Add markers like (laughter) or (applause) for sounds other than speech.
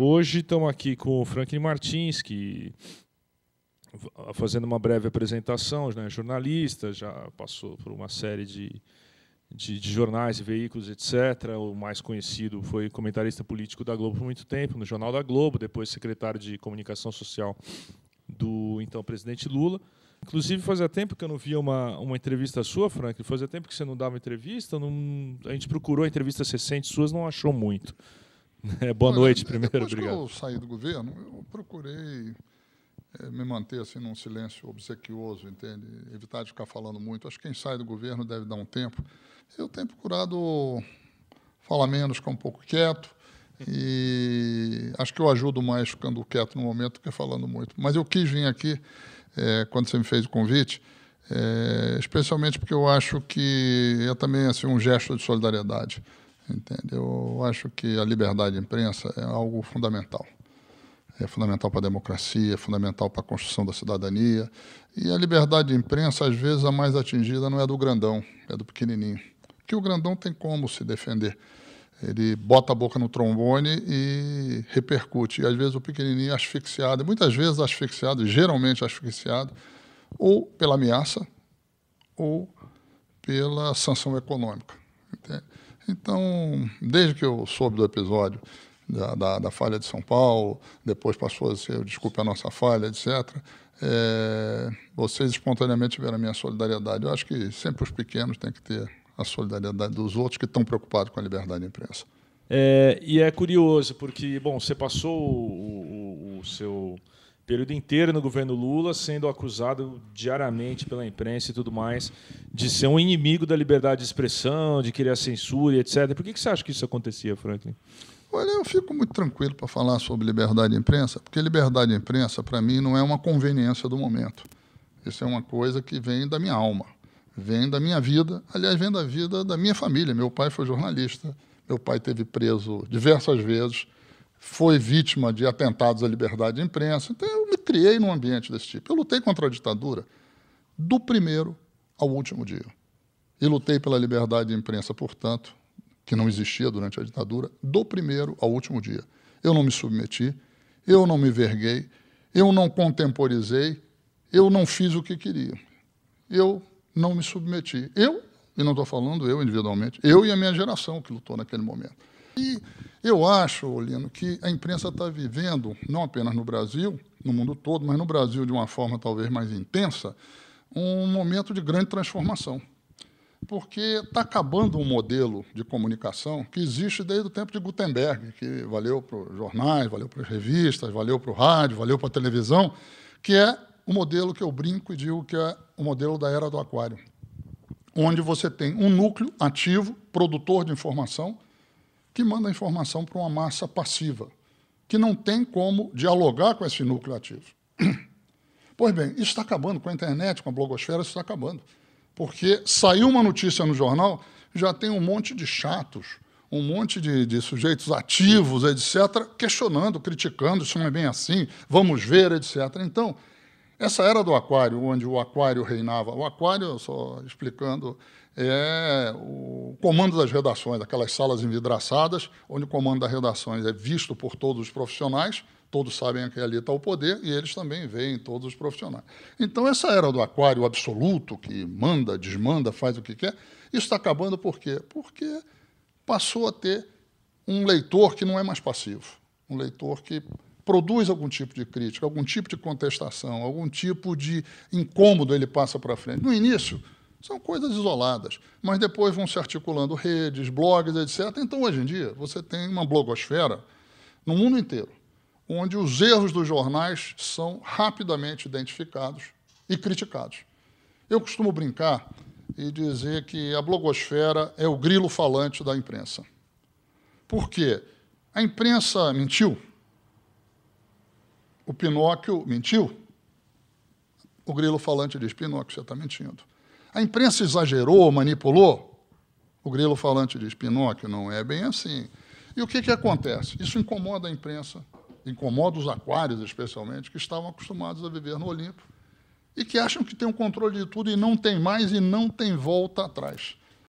Hoje estamos aqui com o Franklin Martins, que fazendo uma breve apresentação, né, jornalista, já passou por uma série de, de, de jornais e veículos, etc. O mais conhecido foi comentarista político da Globo por muito tempo, no Jornal da Globo, depois secretário de Comunicação Social do então presidente Lula. Inclusive, fazia tempo que eu não via uma, uma entrevista sua, Frank. Fazia tempo que você não dava entrevista. Não... A gente procurou entrevistas recentes suas, não achou muito. (laughs) É, boa noite, é, primeiro. Depois obrigado. que eu saí do governo, eu procurei é, me manter assim num silêncio obsequioso, entende? Evitar de ficar falando muito. Acho que quem sai do governo deve dar um tempo. Eu tenho procurado falar menos, ficar um pouco quieto. E acho que eu ajudo mais ficando quieto no momento do que falando muito. Mas eu quis vir aqui, é, quando você me fez o convite, é, especialmente porque eu acho que é também assim, um gesto de solidariedade. Eu acho que a liberdade de imprensa é algo fundamental. É fundamental para a democracia, é fundamental para a construção da cidadania. E a liberdade de imprensa, às vezes, a mais atingida não é do grandão, é do pequenininho. Porque o grandão tem como se defender. Ele bota a boca no trombone e repercute. E às vezes o pequenininho é asfixiado, muitas vezes asfixiado, geralmente asfixiado, ou pela ameaça, ou pela sanção econômica. É. Então, desde que eu soube do episódio da, da, da falha de São Paulo, depois passou a ser, desculpe a nossa falha, etc., é, vocês espontaneamente tiveram a minha solidariedade. Eu acho que sempre os pequenos têm que ter a solidariedade dos outros que estão preocupados com a liberdade de imprensa. É, e é curioso, porque, bom, você passou o, o, o seu período inteiro no governo Lula, sendo acusado diariamente pela imprensa e tudo mais de ser um inimigo da liberdade de expressão, de querer a censura, etc. Por que, que você acha que isso acontecia, Franklin? Olha, eu fico muito tranquilo para falar sobre liberdade de imprensa, porque liberdade de imprensa, para mim, não é uma conveniência do momento. Isso é uma coisa que vem da minha alma, vem da minha vida, aliás, vem da vida da minha família. Meu pai foi jornalista, meu pai teve preso diversas vezes, foi vítima de atentados à liberdade de imprensa. Então, eu me criei num ambiente desse tipo. Eu lutei contra a ditadura do primeiro ao último dia. E lutei pela liberdade de imprensa, portanto, que não existia durante a ditadura, do primeiro ao último dia. Eu não me submeti, eu não me verguei, eu não contemporizei, eu não fiz o que queria. Eu não me submeti. Eu, e não estou falando eu individualmente, eu e a minha geração que lutou naquele momento. E eu acho, Olino, que a imprensa está vivendo, não apenas no Brasil, no mundo todo, mas no Brasil de uma forma talvez mais intensa, um momento de grande transformação. Porque está acabando um modelo de comunicação que existe desde o tempo de Gutenberg, que valeu para os jornais, valeu para as revistas, valeu para o rádio, valeu para a televisão, que é o modelo que eu brinco e digo que é o modelo da era do aquário, onde você tem um núcleo ativo, produtor de informação, que manda a informação para uma massa passiva, que não tem como dialogar com esse núcleo ativo. (clears throat) Pois bem, isso está acabando com a internet, com a blogosfera, isso está acabando. Porque saiu uma notícia no jornal, já tem um monte de chatos, um monte de, de, sujeitos ativos, etc., questionando, criticando, isso não é bem assim, vamos ver, etc. Então, essa era do aquário, onde o aquário reinava. O aquário, só explicando, é o comando das redações, aquelas salas envidraçadas, onde o comando das redações é visto por todos os profissionais, todos sabem que ali está o poder e eles também veem todos os profissionais. Então, essa era do aquário absoluto, que manda, desmanda, faz o que quer, isso está acabando por quê? Porque passou a ter um leitor que não é mais passivo, um leitor que produz algum tipo de crítica, algum tipo de contestação, algum tipo de incômodo ele passa para frente. No início, são coisas isoladas, mas depois vão se articulando redes, blogs, etc. Então, hoje em dia, você tem uma blogosfera no mundo inteiro, onde os erros dos jornais são rapidamente identificados e criticados. Eu costumo brincar e dizer que a blogosfera é o grilo falante da imprensa. Por quê? A imprensa mentiu. O Pinóquio mentiu. O grilo falante diz: Pinóquio, você está mentindo. A imprensa exagerou, manipulou? O grilo falante diz: Pinóquio, não é bem assim. E o que, que acontece? Isso incomoda a imprensa, incomoda os aquários, especialmente, que estavam acostumados a viver no Olimpo e que acham que tem o um controle de tudo e não tem mais e não tem volta atrás.